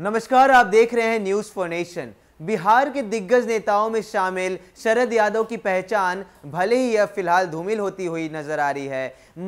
नमस्कार आप देख रहे हैं न्यूज फॉर नेशन बिहार के दिग्गज नेताओं में शामिल शरद यादव की पहचान भले ही यह फिलहाल धूमिल होती हुई नजर आ रही है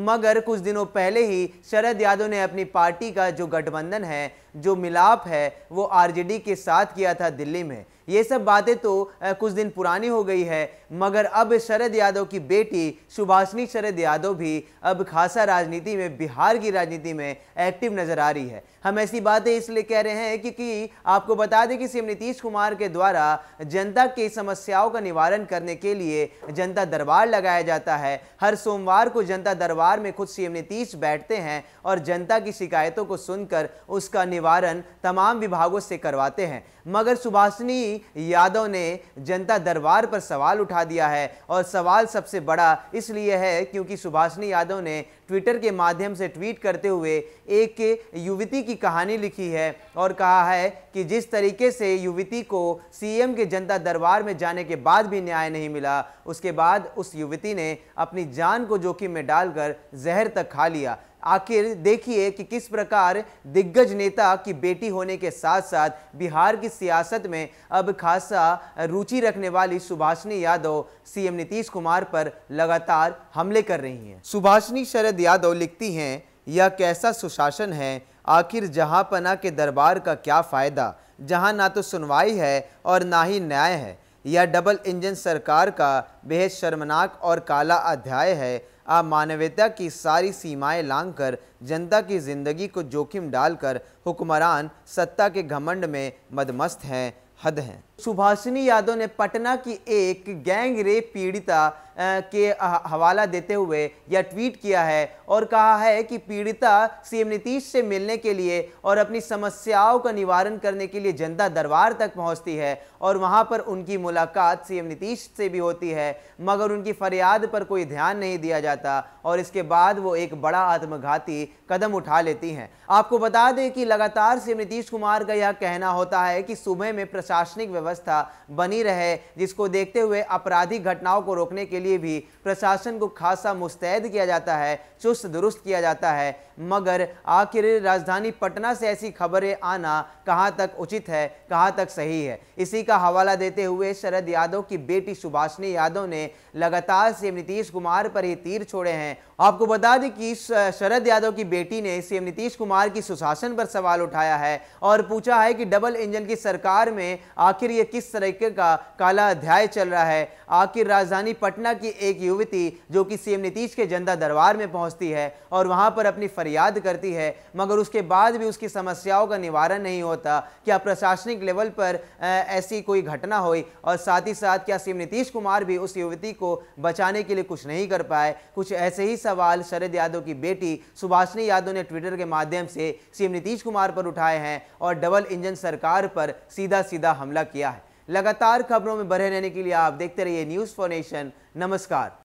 मगर कुछ दिनों पहले ही शरद यादव ने अपनी पार्टी का जो गठबंधन है जो मिलाप है वो आरजेडी के साथ किया था दिल्ली में ये सब बातें तो कुछ दिन पुरानी हो गई है मगर अब शरद यादव की बेटी सुभाषनी शरद यादव भी अब खासा राजनीति में बिहार की राजनीति में एक्टिव नज़र आ रही है हम ऐसी बातें इसलिए कह रहे हैं क्योंकि आपको बता दें कि सीएम नीतीश कुमार के द्वारा जनता की समस्याओं का निवारण करने के लिए जनता दरबार लगाया जाता है हर सोमवार को जनता दरबार में खुद सीएम नीतीश बैठते हैं और जनता की शिकायतों को सुनकर उसका निवारण तमाम विभागों से करवाते हैं मगर सुभाषिनी यादव ने जनता दरबार पर सवाल उठा दिया है और सवाल सबसे बड़ा इसलिए है क्योंकि सुभाषिनी यादव ने ट्विटर के माध्यम से ट्वीट करते हुए एक युवती की कहानी लिखी है और कहा है कि जिस तरीके से युवती को सीएम के जनता दरबार में जाने के बाद भी न्याय नहीं मिला उसके बाद उस युवती ने अपनी जान को जोखिम में डालकर जहर तक खा लिया आखिर देखिए कि किस प्रकार दिग्गज नेता की बेटी होने के साथ साथ बिहार की सियासत में अब खासा रुचि रखने वाली सुभाषनी यादव सीएम नीतीश कुमार पर लगातार हमले कर रही हैं सुभाषनी शरद यादव लिखती हैं यह कैसा सुशासन है आखिर पना के दरबार का क्या फ़ायदा जहाँ ना तो सुनवाई है और ना ही न्याय है यह डबल इंजन सरकार का बेहद शर्मनाक और काला अध्याय है आप मानवीयता की सारी सीमाएं लांघकर जनता की ज़िंदगी को जोखिम डालकर हुक्मरान सत्ता के घमंड में मदमस्त हैं हद हैं सुभाषिनी यादव ने पटना की एक गैंग रेप पीड़िता के हवाला देते हुए यह ट्वीट किया है और कहा है कि पीड़िता सीएम नीतीश से मिलने के लिए और अपनी समस्याओं का निवारण करने के लिए जनता दरबार तक पहुंचती है और वहां पर उनकी मुलाकात सीएम नीतीश से भी होती है मगर उनकी फरियाद पर कोई ध्यान नहीं दिया जाता और इसके बाद वो एक बड़ा आत्मघाती कदम उठा लेती हैं आपको बता दें कि लगातार सीएम नीतीश कुमार का यह कहना होता है कि सुबह में प्रशासनिक व्यवस्था व्यवस्था बनी रहे जिसको देखते हुए आपराधिक घटनाओं को रोकने के लिए भी प्रशासन को खासा मुस्तैद किया जाता है चुस्त दुरुस्त किया जाता है मगर आखिर राजधानी पटना से ऐसी खबरें आना कहाँ तक उचित है कहाँ तक सही है इसी का हवाला देते हुए शरद यादव की बेटी सुभाषनी यादव ने लगातार सीएम नीतीश कुमार पर ही तीर छोड़े हैं आपको बता दें कि शरद यादव की बेटी ने सीएम नीतीश कुमार की सुशासन पर सवाल उठाया है और पूछा है कि डबल इंजन की सरकार में आखिर ये किस तरीके का काला अध्याय चल रहा है आखिर राजधानी पटना की एक युवती जो कि सीएम नीतीश के जनता दरबार में पहुंचती है और वहां पर अपनी फरी फरियाद करती है मगर उसके बाद भी उसकी समस्याओं का निवारण नहीं होता क्या प्रशासनिक लेवल पर ऐसी कोई घटना हुई और साथ ही साथ क्या सीएम नीतीश कुमार भी उस युवती को बचाने के लिए कुछ नहीं कर पाए कुछ ऐसे ही सवाल शरद यादव की बेटी सुभाषनी यादव ने ट्विटर के माध्यम से सीएम नीतीश कुमार पर उठाए हैं और डबल इंजन सरकार पर सीधा सीधा हमला किया है लगातार खबरों में बढ़े रहने के लिए आप देखते रहिए न्यूज़ फॉर नेशन नमस्कार